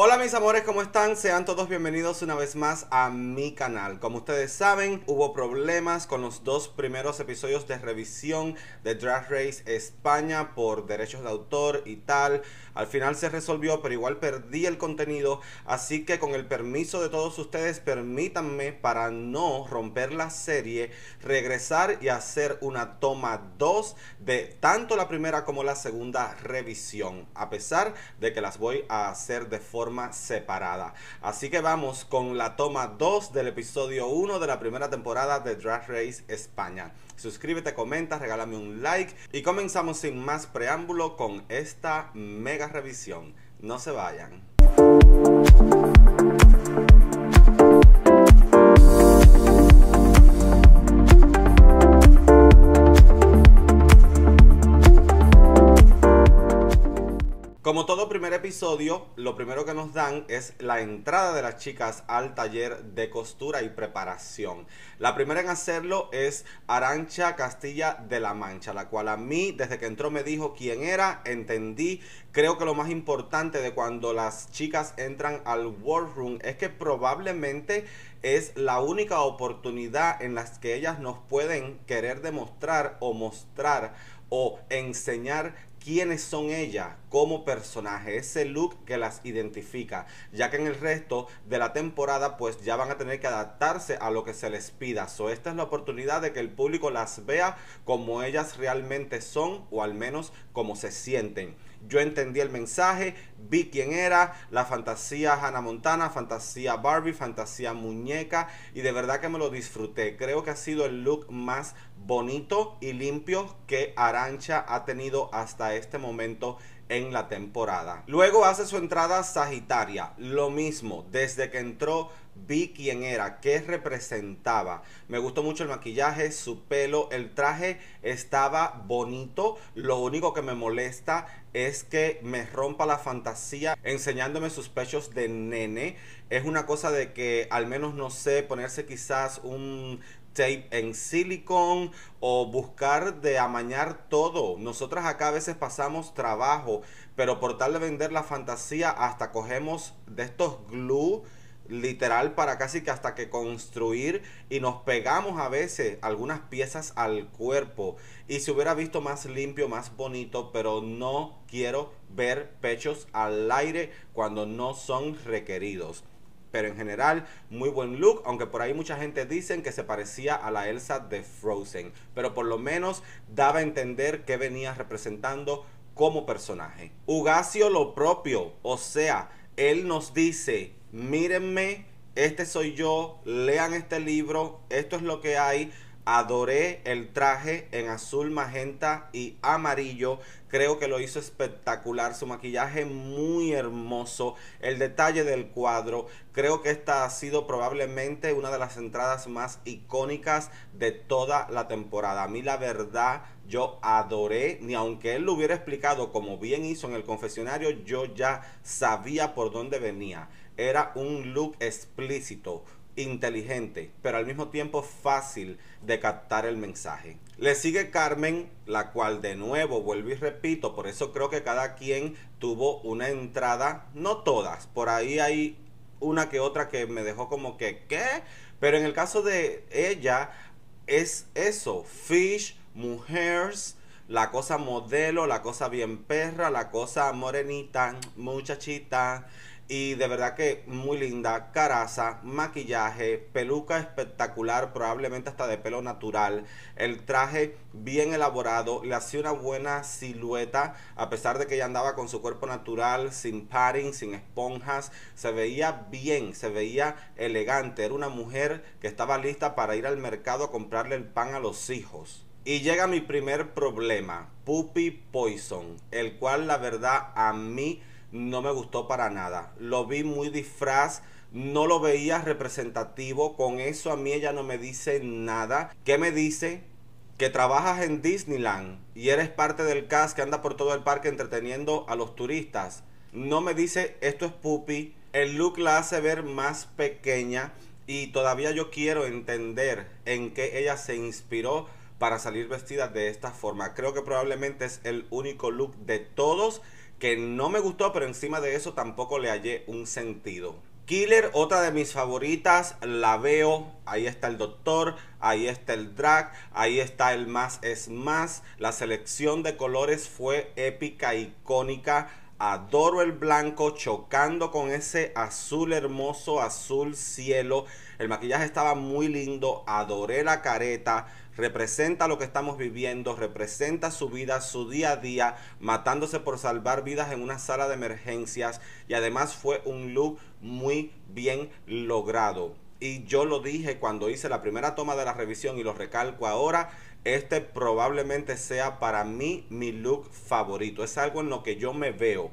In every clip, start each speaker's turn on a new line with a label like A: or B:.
A: Hola mis amores, ¿cómo están? Sean todos bienvenidos una vez más a mi canal. Como ustedes saben, hubo problemas con los dos primeros episodios de revisión de Drag Race España por derechos de autor y tal. Al final se resolvió, pero igual perdí el contenido. Así que con el permiso de todos ustedes, permítanme para no romper la serie, regresar y hacer una toma 2 de tanto la primera como la segunda revisión. A pesar de que las voy a hacer de forma separada. Así que vamos con la toma 2 del episodio 1 de la primera temporada de Drag Race España. Suscríbete, comenta, regálame un like y comenzamos sin más preámbulo con esta mega revisión. No se vayan. todo primer episodio, lo primero que nos dan es la entrada de las chicas al taller de costura y preparación. La primera en hacerlo es Arancha Castilla de la Mancha, la cual a mí desde que entró me dijo quién era, entendí. Creo que lo más importante de cuando las chicas entran al Room es que probablemente es la única oportunidad en las que ellas nos pueden querer demostrar o mostrar o enseñar quiénes son ellas como personaje, ese look que las identifica, ya que en el resto de la temporada pues ya van a tener que adaptarse a lo que se les pida. So, esta es la oportunidad de que el público las vea como ellas realmente son o al menos como se sienten. Yo entendí el mensaje, vi quién era, la fantasía Hannah Montana, fantasía Barbie, fantasía muñeca y de verdad que me lo disfruté. Creo que ha sido el look más bonito y limpio que Arancha ha tenido hasta este momento en la temporada. Luego hace su entrada Sagitaria, lo mismo, desde que entró vi quién era, qué representaba. Me gustó mucho el maquillaje, su pelo, el traje estaba bonito. Lo único que me molesta es que me rompa la fantasía enseñándome sus pechos de nene. Es una cosa de que al menos no sé, ponerse quizás un tape en silicon o buscar de amañar todo. Nosotras acá a veces pasamos trabajo, pero por tal de vender la fantasía hasta cogemos de estos glue literal para casi que hasta que construir y nos pegamos a veces algunas piezas al cuerpo y se hubiera visto más limpio, más bonito, pero no quiero ver pechos al aire cuando no son requeridos pero en general muy buen look, aunque por ahí mucha gente dicen que se parecía a la Elsa de Frozen, pero por lo menos daba a entender que venía representando como personaje. Ugacio lo propio, o sea, él nos dice, mírenme, este soy yo, lean este libro, esto es lo que hay, Adoré el traje en azul, magenta y amarillo. Creo que lo hizo espectacular. Su maquillaje muy hermoso. El detalle del cuadro. Creo que esta ha sido probablemente una de las entradas más icónicas de toda la temporada. A mí la verdad yo adoré, ni aunque él lo hubiera explicado como bien hizo en el confesionario, yo ya sabía por dónde venía. Era un look explícito, inteligente, pero al mismo tiempo fácil de captar el mensaje. Le sigue Carmen, la cual de nuevo vuelvo y repito, por eso creo que cada quien tuvo una entrada, no todas, por ahí hay una que otra que me dejó como que, ¿qué? Pero en el caso de ella, es eso, fish, mujeres, la cosa modelo, la cosa bien perra, la cosa morenita, muchachita. Y de verdad que muy linda, caraza, maquillaje, peluca espectacular, probablemente hasta de pelo natural. El traje bien elaborado, le hacía una buena silueta, a pesar de que ella andaba con su cuerpo natural, sin padding, sin esponjas. Se veía bien, se veía elegante. Era una mujer que estaba lista para ir al mercado a comprarle el pan a los hijos. Y llega mi primer problema, Puppy Poison, el cual la verdad a mí no me gustó para nada. Lo vi muy disfraz no lo veía representativo. Con eso a mí ella no me dice nada. ¿Qué me dice? Que trabajas en Disneyland y eres parte del cast que anda por todo el parque entreteniendo a los turistas. No me dice esto es pupi. El look la hace ver más pequeña y todavía yo quiero entender en qué ella se inspiró para salir vestida de esta forma. Creo que probablemente es el único look de todos que no me gustó, pero encima de eso tampoco le hallé un sentido. Killer, otra de mis favoritas, la veo. Ahí está el doctor, ahí está el drag, ahí está el más es más. La selección de colores fue épica, icónica. Adoro el blanco chocando con ese azul hermoso, azul cielo. El maquillaje estaba muy lindo, adoré la careta representa lo que estamos viviendo, representa su vida, su día a día, matándose por salvar vidas en una sala de emergencias y además fue un look muy bien logrado. Y yo lo dije cuando hice la primera toma de la revisión y lo recalco ahora, este probablemente sea para mí mi look favorito. Es algo en lo que yo me veo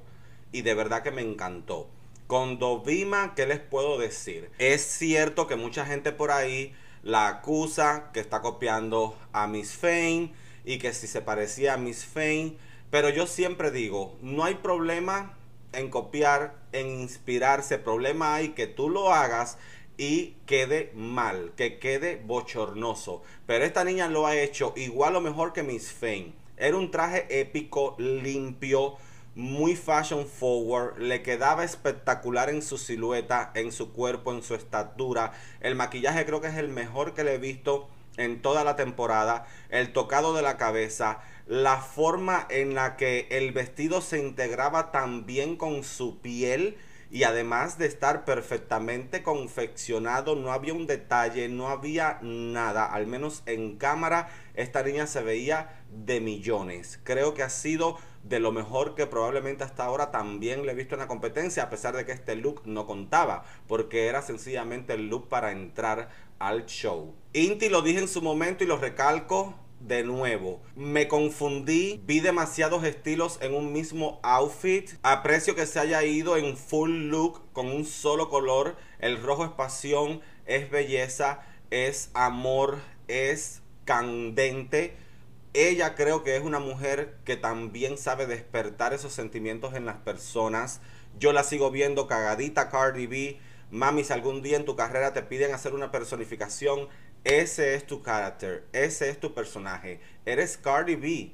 A: y de verdad que me encantó. Cuando vima, ¿qué les puedo decir? Es cierto que mucha gente por ahí la acusa que está copiando a Miss Fame y que si se parecía a Miss Fame. Pero yo siempre digo, no hay problema en copiar, en inspirarse. Problema hay que tú lo hagas y quede mal, que quede bochornoso. Pero esta niña lo ha hecho igual o mejor que Miss Fame. Era un traje épico, limpio muy fashion forward, le quedaba espectacular en su silueta, en su cuerpo, en su estatura. El maquillaje creo que es el mejor que le he visto en toda la temporada, el tocado de la cabeza, la forma en la que el vestido se integraba tan bien con su piel y además de estar perfectamente confeccionado, no había un detalle, no había nada, al menos en cámara esta niña se veía de millones. Creo que ha sido de lo mejor que probablemente hasta ahora también le he visto en la competencia, a pesar de que este look no contaba, porque era sencillamente el look para entrar al show. Inti lo dije en su momento y lo recalco, de nuevo. Me confundí, vi demasiados estilos en un mismo outfit. Aprecio que se haya ido en full look con un solo color. El rojo es pasión, es belleza, es amor, es candente ella creo que es una mujer que también sabe despertar esos sentimientos en las personas. Yo la sigo viendo cagadita Cardi B. Mami, si algún día en tu carrera te piden hacer una personificación, ese es tu carácter, ese es tu personaje. Eres Cardi B.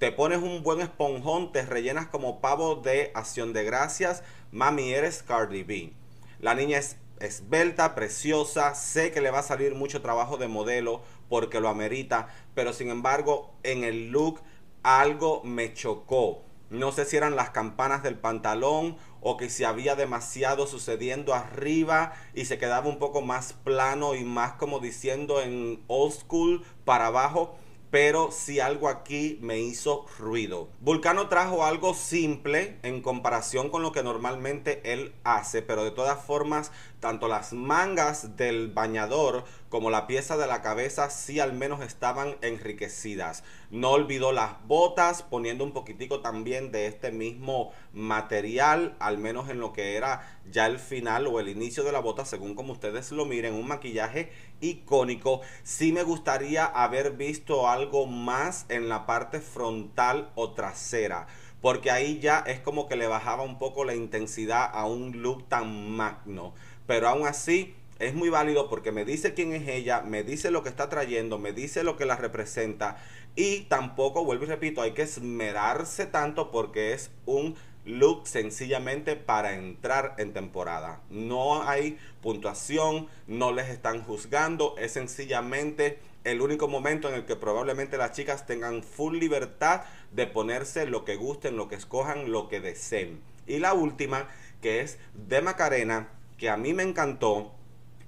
A: Te pones un buen esponjón, te rellenas como pavo de acción de gracias. Mami, eres Cardi B. La niña es esbelta, preciosa, sé que le va a salir mucho trabajo de modelo porque lo amerita, pero sin embargo en el look algo me chocó. No sé si eran las campanas del pantalón o que si había demasiado sucediendo arriba y se quedaba un poco más plano y más como diciendo en old school para abajo. Pero si algo aquí me hizo ruido. Vulcano trajo algo simple en comparación con lo que normalmente él hace. Pero de todas formas tanto las mangas del bañador como la pieza de la cabeza sí al menos estaban enriquecidas. No olvidó las botas, poniendo un poquitico también de este mismo material, al menos en lo que era ya el final o el inicio de la bota, según como ustedes lo miren, un maquillaje icónico. Sí me gustaría haber visto algo más en la parte frontal o trasera porque ahí ya es como que le bajaba un poco la intensidad a un look tan magno pero aún así es muy válido porque me dice quién es ella, me dice lo que está trayendo, me dice lo que la representa y tampoco, vuelvo y repito, hay que esmerarse tanto porque es un look sencillamente para entrar en temporada. No hay puntuación, no les están juzgando, es sencillamente el único momento en el que probablemente las chicas tengan full libertad de ponerse lo que gusten, lo que escojan, lo que deseen. Y la última, que es de Macarena, que a mí me encantó.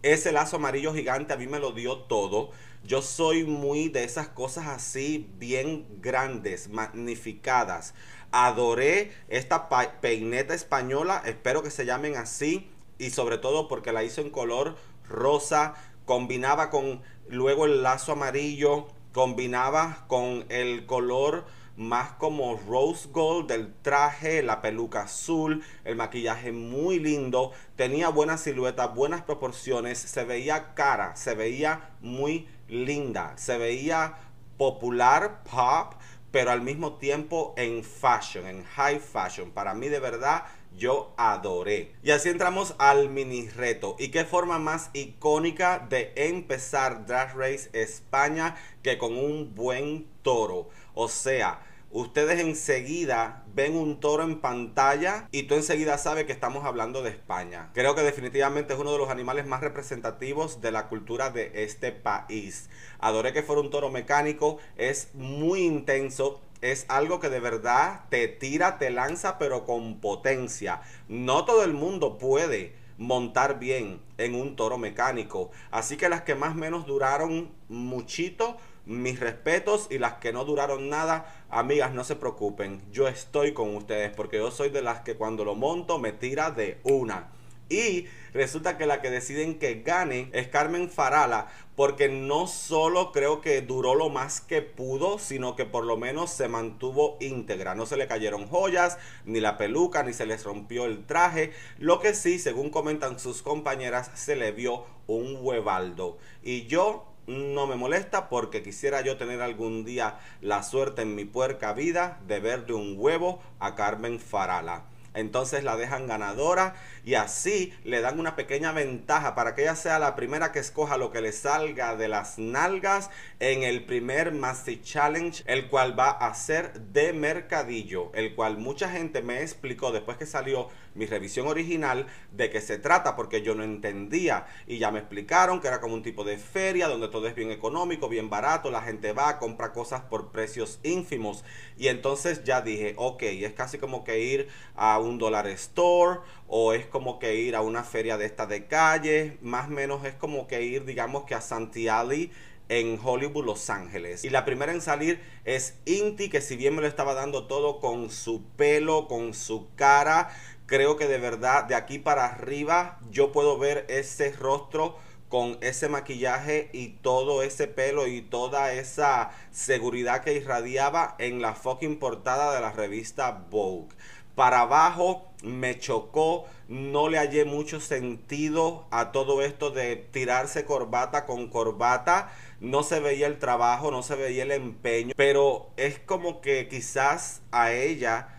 A: Ese lazo amarillo gigante a mí me lo dio todo. Yo soy muy de esas cosas así, bien grandes, magnificadas. Adoré esta peineta española, espero que se llamen así. Y sobre todo porque la hizo en color rosa, combinaba con luego el lazo amarillo, combinaba con el color más como rose gold del traje, la peluca azul, el maquillaje muy lindo, tenía buena silueta, buenas proporciones, se veía cara, se veía muy linda, se veía popular, pop, pero al mismo tiempo en fashion, en high fashion. Para mí de verdad yo adoré. Y así entramos al mini reto. ¿Y qué forma más icónica de empezar Drag Race España que con un buen toro? O sea, ustedes enseguida ven un toro en pantalla y tú enseguida sabes que estamos hablando de España. Creo que definitivamente es uno de los animales más representativos de la cultura de este país. Adoré que fuera un toro mecánico, es muy intenso, es algo que de verdad te tira, te lanza, pero con potencia. No todo el mundo puede montar bien en un toro mecánico. Así que las que más menos duraron muchito, mis respetos y las que no duraron nada, amigas, no se preocupen, yo estoy con ustedes porque yo soy de las que cuando lo monto me tira de una. Y resulta que la que deciden que gane es Carmen Farala, porque no solo creo que duró lo más que pudo, sino que por lo menos se mantuvo íntegra. No se le cayeron joyas, ni la peluca, ni se les rompió el traje. Lo que sí, según comentan sus compañeras, se le vio un huevaldo. Y yo no me molesta porque quisiera yo tener algún día la suerte en mi puerca vida de ver de un huevo a Carmen Farala entonces la dejan ganadora y así le dan una pequeña ventaja para que ella sea la primera que escoja lo que le salga de las nalgas en el primer Masti Challenge, el cual va a ser de mercadillo, el cual mucha gente me explicó después que salió mi revisión original de qué se trata, porque yo no entendía. Y ya me explicaron que era como un tipo de feria donde todo es bien económico, bien barato, la gente va, compra cosas por precios ínfimos. Y entonces ya dije, ok, es casi como que ir a un Dollar store o es como que ir a una feria de esta de calle, más o menos es como que ir, digamos que a Santiago en Hollywood, Los Ángeles. Y la primera en salir es Inti, que si bien me lo estaba dando todo con su pelo, con su cara, Creo que de verdad de aquí para arriba yo puedo ver ese rostro con ese maquillaje y todo ese pelo y toda esa seguridad que irradiaba en la fucking portada de la revista Vogue. Para abajo me chocó, no le hallé mucho sentido a todo esto de tirarse corbata con corbata. No se veía el trabajo, no se veía el empeño, pero es como que quizás a ella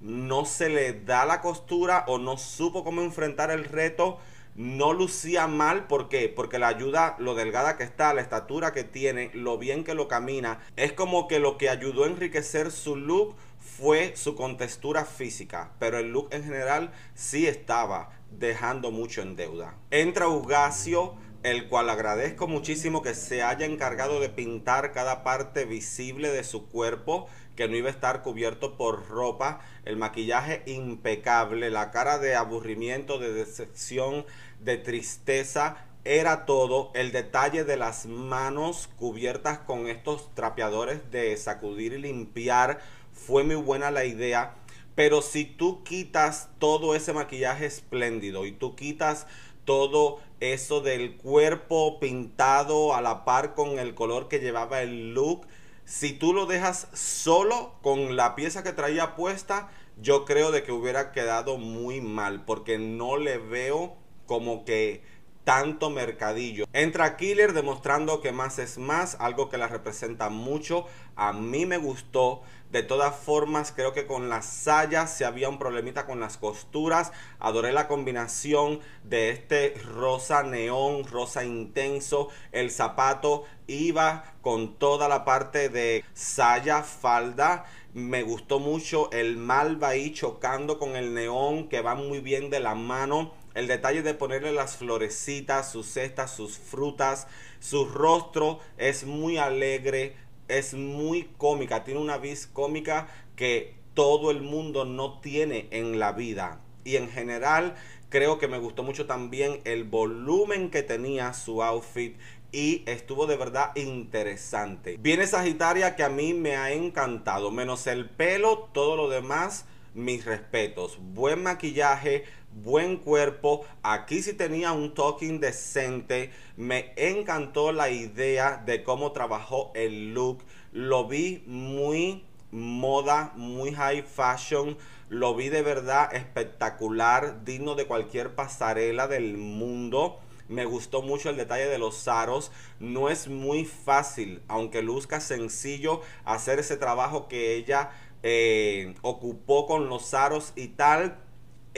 A: no se le da la costura o no supo cómo enfrentar el reto, no lucía mal, ¿por qué? Porque la ayuda, lo delgada que está, la estatura que tiene, lo bien que lo camina, es como que lo que ayudó a enriquecer su look fue su contextura física, pero el look en general sí estaba dejando mucho en deuda. Entra Ugacio, el cual agradezco muchísimo que se haya encargado de pintar cada parte visible de su cuerpo que no iba a estar cubierto por ropa, el maquillaje impecable, la cara de aburrimiento, de decepción, de tristeza, era todo el detalle de las manos cubiertas con estos trapeadores de sacudir y limpiar. Fue muy buena la idea. Pero si tú quitas todo ese maquillaje espléndido y tú quitas todo eso del cuerpo pintado a la par con el color que llevaba el look, si tú lo dejas solo con la pieza que traía puesta, yo creo de que hubiera quedado muy mal porque no le veo como que tanto mercadillo. Entra Killer demostrando que más es más, algo que la representa mucho. A mí me gustó. De todas formas, creo que con las sayas se había un problemita con las costuras. Adoré la combinación de este rosa neón, rosa intenso. El zapato iba con toda la parte de saya, falda. Me gustó mucho el malva ahí chocando con el neón que va muy bien de la mano. El detalle de ponerle las florecitas, sus cestas, sus frutas, su rostro es muy alegre, es muy cómica, tiene una vis cómica que todo el mundo no tiene en la vida. Y en general creo que me gustó mucho también el volumen que tenía su outfit y estuvo de verdad interesante. Viene Sagitaria que a mí me ha encantado, menos el pelo, todo lo demás, mis respetos. Buen maquillaje, buen cuerpo. Aquí sí tenía un toque decente. Me encantó la idea de cómo trabajó el look. Lo vi muy moda, muy high fashion. Lo vi de verdad espectacular, digno de cualquier pasarela del mundo. Me gustó mucho el detalle de los aros. No es muy fácil, aunque luzca sencillo, hacer ese trabajo que ella eh, ocupó con los aros y tal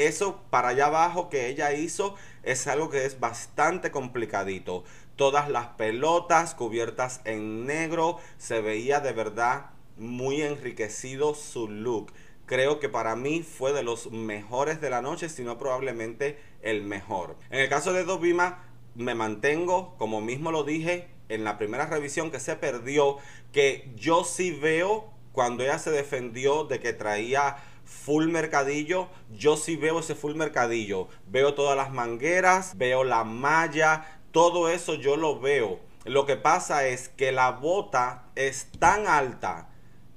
A: eso para allá abajo que ella hizo es algo que es bastante complicadito. Todas las pelotas cubiertas en negro, se veía de verdad muy enriquecido su look. Creo que para mí fue de los mejores de la noche, si no probablemente el mejor. En el caso de Dovima, me mantengo, como mismo lo dije en la primera revisión que se perdió, que yo sí veo cuando ella se defendió de que traía full mercadillo. Yo sí veo ese full mercadillo. Veo todas las mangueras, veo la malla, todo eso yo lo veo. Lo que pasa es que la bota es tan alta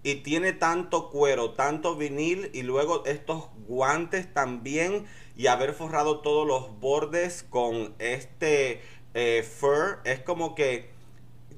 A: y tiene tanto cuero, tanto vinil y luego estos guantes también y haber forrado todos los bordes con este eh, fur es como que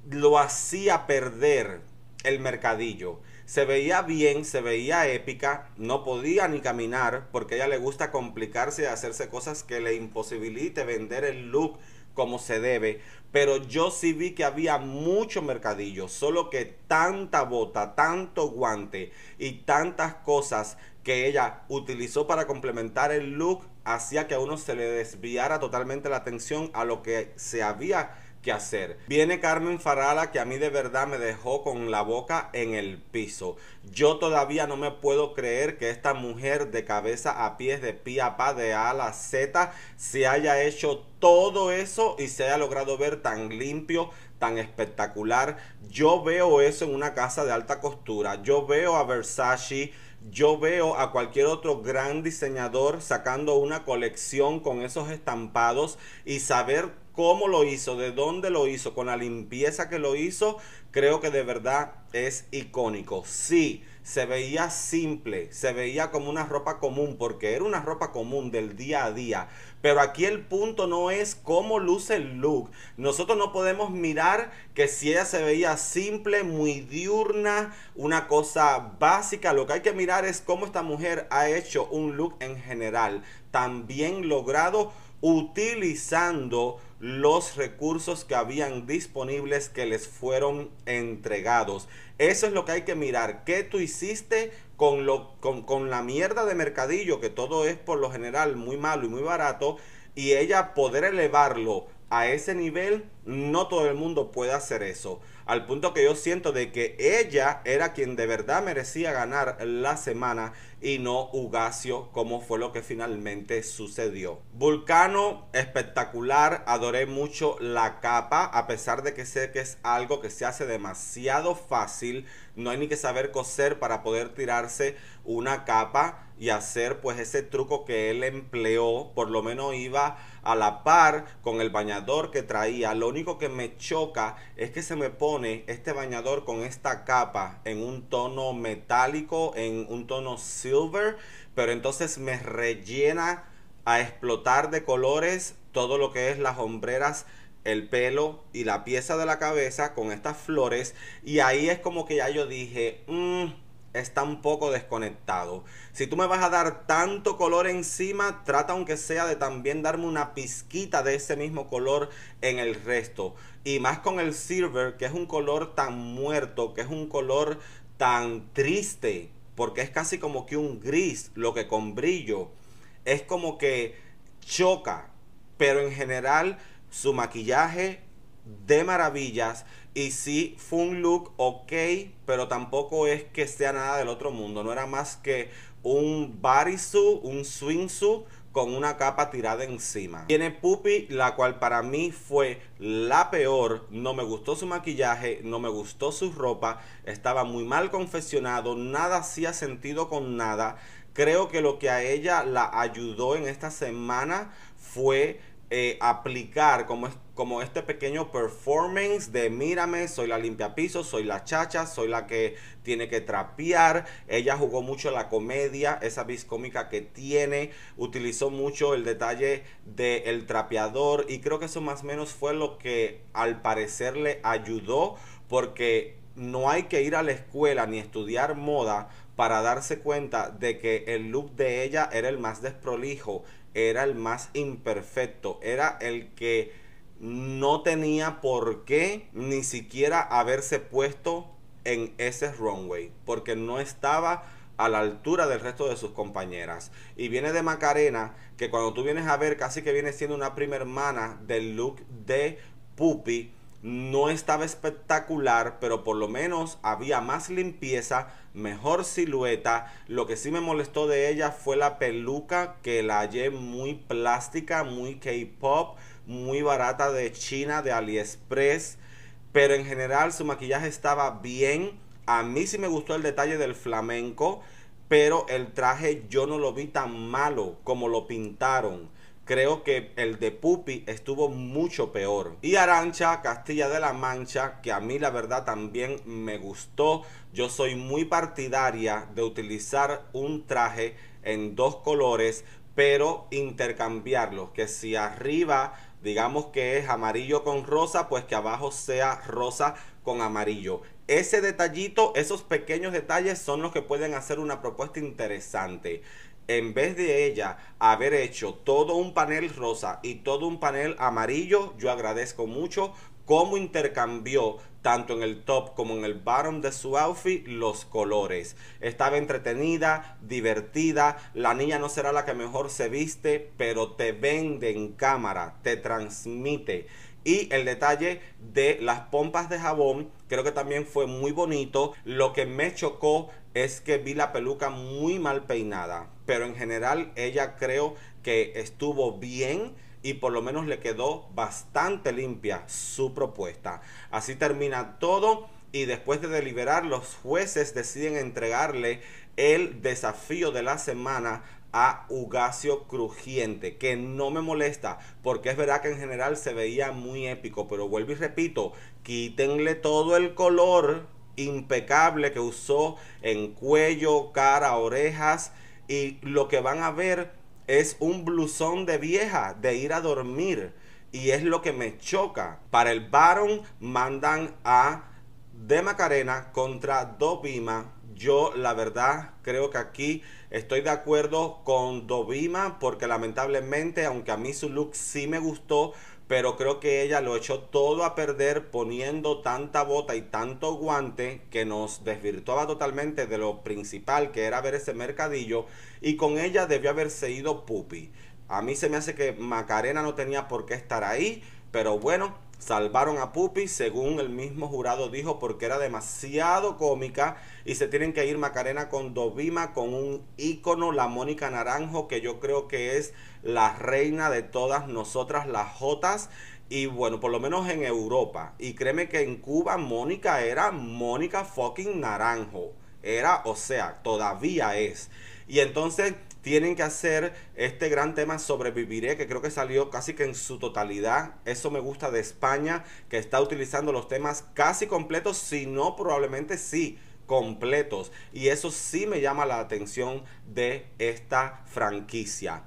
A: lo hacía perder el mercadillo. Se veía bien, se veía épica, no podía ni caminar porque ella le gusta complicarse y hacerse cosas que le imposibilite vender el look como se debe. Pero yo sí vi que había mucho mercadillo, solo que tanta bota, tanto guante y tantas cosas que ella utilizó para complementar el look hacía que a uno se le desviara totalmente la atención a lo que se había que hacer. Viene Carmen Farala que a mí de verdad me dejó con la boca en el piso. Yo todavía no me puedo creer que esta mujer de cabeza a pies, de pie a pa, de A la Z, se haya hecho todo eso y se haya logrado ver tan limpio, tan espectacular. Yo veo eso en una casa de alta costura. Yo veo a Versace. Yo veo a cualquier otro gran diseñador sacando una colección con esos estampados y saber cómo lo hizo, de dónde lo hizo, con la limpieza que lo hizo, creo que de verdad es icónico. Sí, se veía simple, se veía como una ropa común, porque era una ropa común del día a día. Pero aquí el punto no es cómo luce el look. Nosotros no podemos mirar que si ella se veía simple, muy diurna, una cosa básica. Lo que hay que mirar es cómo esta mujer ha hecho un look en general, también logrado utilizando los recursos que habían disponibles que les fueron entregados. Eso es lo que hay que mirar. ¿Qué tú hiciste con, lo, con, con la mierda de mercadillo, que todo es por lo general muy malo y muy barato, y ella poder elevarlo a ese nivel? No todo el mundo puede hacer eso al punto que yo siento de que ella era quien de verdad merecía ganar la semana y no Ugacio, como fue lo que finalmente sucedió. Vulcano, espectacular, adoré mucho la capa, a pesar de que sé que es algo que se hace demasiado fácil no hay ni que saber coser para poder tirarse una capa y hacer pues ese truco que él empleó. Por lo menos iba a la par con el bañador que traía. Lo único que me choca es que se me pone este bañador con esta capa en un tono metálico, en un tono silver. Pero entonces me rellena a explotar de colores todo lo que es las hombreras el pelo y la pieza de la cabeza con estas flores. Y ahí es como que ya yo dije, mm, está un poco desconectado. Si tú me vas a dar tanto color encima, trata aunque sea de también darme una pizquita de ese mismo color en el resto. Y más con el silver, que es un color tan muerto, que es un color tan triste, porque es casi como que un gris, lo que con brillo. Es como que choca, pero en general su maquillaje de maravillas y sí fue un look ok, pero tampoco es que sea nada del otro mundo, no era más que un suit, un swimsuit con una capa tirada encima. Tiene Puppy, la cual para mí fue la peor. No me gustó su maquillaje, no me gustó su ropa, estaba muy mal confeccionado, nada hacía sentido con nada. Creo que lo que a ella la ayudó en esta semana fue eh, aplicar como, es, como este pequeño performance de mírame, soy la limpia piso, soy la chacha, soy la que tiene que trapear. Ella jugó mucho la comedia, esa vis cómica que tiene, utilizó mucho el detalle del trapeador y creo que eso más o menos fue lo que al parecer le ayudó porque no hay que ir a la escuela ni estudiar moda para darse cuenta de que el look de ella era el más desprolijo, era el más imperfecto, era el que no tenía por qué ni siquiera haberse puesto en ese runway, porque no estaba a la altura del resto de sus compañeras. Y viene de Macarena, que cuando tú vienes a ver, casi que viene siendo una prima hermana del look de Pupi no estaba espectacular, pero por lo menos había más limpieza, mejor silueta. Lo que sí me molestó de ella fue la peluca que la hallé muy plástica, muy K-pop, muy barata de China, de AliExpress. Pero en general su maquillaje estaba bien. A mí sí me gustó el detalle del flamenco, pero el traje yo no lo vi tan malo como lo pintaron. Creo que el de Pupi estuvo mucho peor. Y Arancha, Castilla de la Mancha, que a mí la verdad también me gustó. Yo soy muy partidaria de utilizar un traje en dos colores, pero intercambiarlos. Que si arriba digamos que es amarillo con rosa, pues que abajo sea rosa con amarillo. Ese detallito, esos pequeños detalles son los que pueden hacer una propuesta interesante en vez de ella haber hecho todo un panel rosa y todo un panel amarillo, yo agradezco mucho cómo intercambió tanto en el top como en el bottom de su outfit los colores. Estaba entretenida, divertida, la niña no será la que mejor se viste, pero te vende en cámara, te transmite. Y el detalle de las pompas de jabón Creo que también fue muy bonito. Lo que me chocó es que vi la peluca muy mal peinada. Pero en general ella creo que estuvo bien y por lo menos le quedó bastante limpia su propuesta. Así termina todo y después de deliberar los jueces deciden entregarle el desafío de la semana a Ugacio Crujiente, que no me molesta, porque es verdad que en general se veía muy épico, pero vuelvo y repito, quítenle todo el color impecable que usó en cuello, cara, orejas, y lo que van a ver es un blusón de vieja, de ir a dormir, y es lo que me choca. Para el Baron mandan a De Macarena contra Dobima yo la verdad creo que aquí estoy de acuerdo con Dovima porque lamentablemente, aunque a mí su look sí me gustó, pero creo que ella lo echó todo a perder poniendo tanta bota y tanto guante que nos desvirtuaba totalmente de lo principal que era ver ese mercadillo y con ella debió haberse ido Pupi. A mí se me hace que Macarena no tenía por qué estar ahí, pero bueno, Salvaron a Pupi, según el mismo jurado dijo, porque era demasiado cómica. Y se tienen que ir Macarena con Dovima, con un ícono, la Mónica Naranjo, que yo creo que es la reina de todas nosotras las Jotas. Y bueno, por lo menos en Europa. Y créeme que en Cuba Mónica era Mónica fucking Naranjo. Era, o sea, todavía es. Y entonces tienen que hacer este gran tema Sobreviviré, que creo que salió casi que en su totalidad. Eso me gusta de España, que está utilizando los temas casi completos, si no probablemente sí completos. Y eso sí me llama la atención de esta franquicia.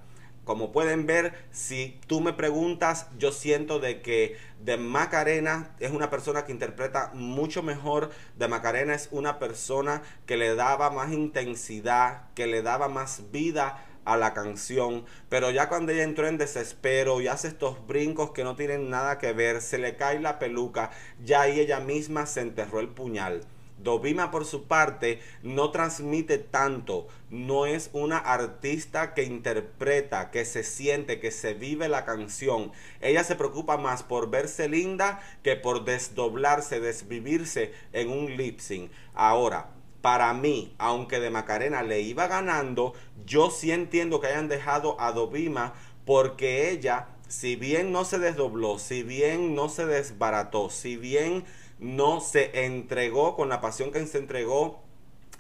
A: Como pueden ver, si tú me preguntas, yo siento de que de Macarena es una persona que interpreta mucho mejor. De Macarena es una persona que le daba más intensidad, que le daba más vida a la canción, pero ya cuando ella entró en desespero y hace estos brincos que no tienen nada que ver, se le cae la peluca, ya ahí ella misma se enterró el puñal. Dovima por su parte no transmite tanto, no es una artista que interpreta, que se siente, que se vive la canción. Ella se preocupa más por verse linda que por desdoblarse, desvivirse en un lip sync. Ahora, para mí, aunque de Macarena le iba ganando, yo sí entiendo que hayan dejado a Dovima porque ella si bien no se desdobló, si bien no se desbarató, si bien no se entregó con la pasión que se entregó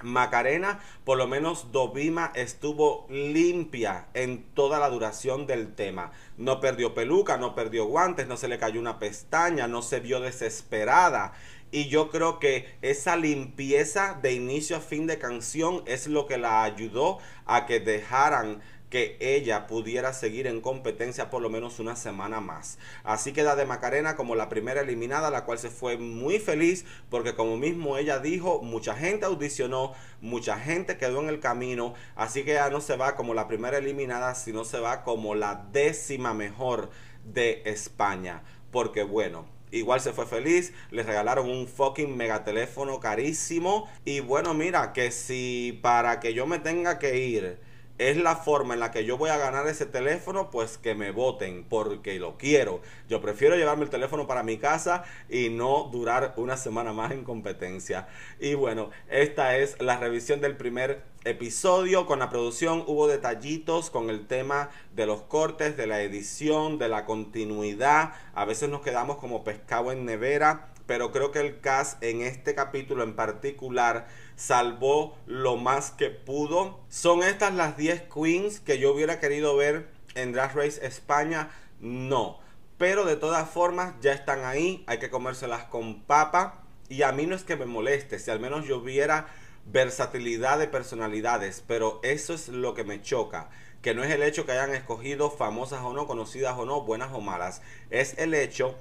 A: Macarena, por lo menos Dovima estuvo limpia en toda la duración del tema. No perdió peluca, no perdió guantes, no se le cayó una pestaña, no se vio desesperada. Y yo creo que esa limpieza de inicio a fin de canción es lo que la ayudó a que dejaran que ella pudiera seguir en competencia por lo menos una semana más. Así queda de Macarena como la primera eliminada, la cual se fue muy feliz porque como mismo ella dijo, mucha gente audicionó, mucha gente quedó en el camino, así que ya no se va como la primera eliminada, sino se va como la décima mejor de España. Porque bueno, igual se fue feliz, les regalaron un fucking megateléfono carísimo y bueno, mira que si para que yo me tenga que ir es la forma en la que yo voy a ganar ese teléfono, pues que me voten porque lo quiero. Yo prefiero llevarme el teléfono para mi casa y no durar una semana más en competencia. Y bueno, esta es la revisión del primer episodio. Con la producción hubo detallitos con el tema de los cortes, de la edición, de la continuidad. A veces nos quedamos como pescado en nevera, pero creo que el cast en este capítulo en particular salvó lo más que pudo. Son estas las 10 queens que yo hubiera querido ver en Drag Race España. No. Pero de todas formas ya están ahí. Hay que comérselas con papa. Y a mí no es que me moleste. Si al menos yo hubiera versatilidad de personalidades. Pero eso es lo que me choca que no es el hecho que hayan escogido famosas o no, conocidas o no, buenas o malas, es el hecho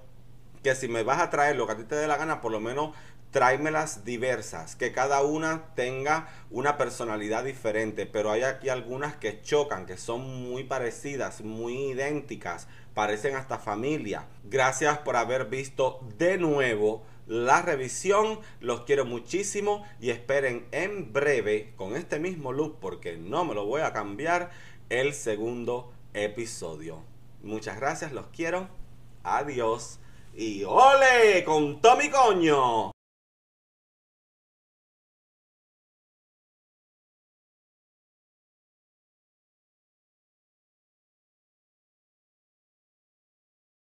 A: que si me vas a traer lo que a ti te dé la gana, por lo menos tráemelas diversas, que cada una tenga una personalidad diferente, pero hay aquí algunas que chocan, que son muy parecidas, muy idénticas, parecen hasta familia. Gracias por haber visto de nuevo la revisión, los quiero muchísimo y esperen en breve con este mismo look, porque no me lo voy a cambiar, el segundo episodio. Muchas gracias, los quiero, adiós y ole con Tommy Coño.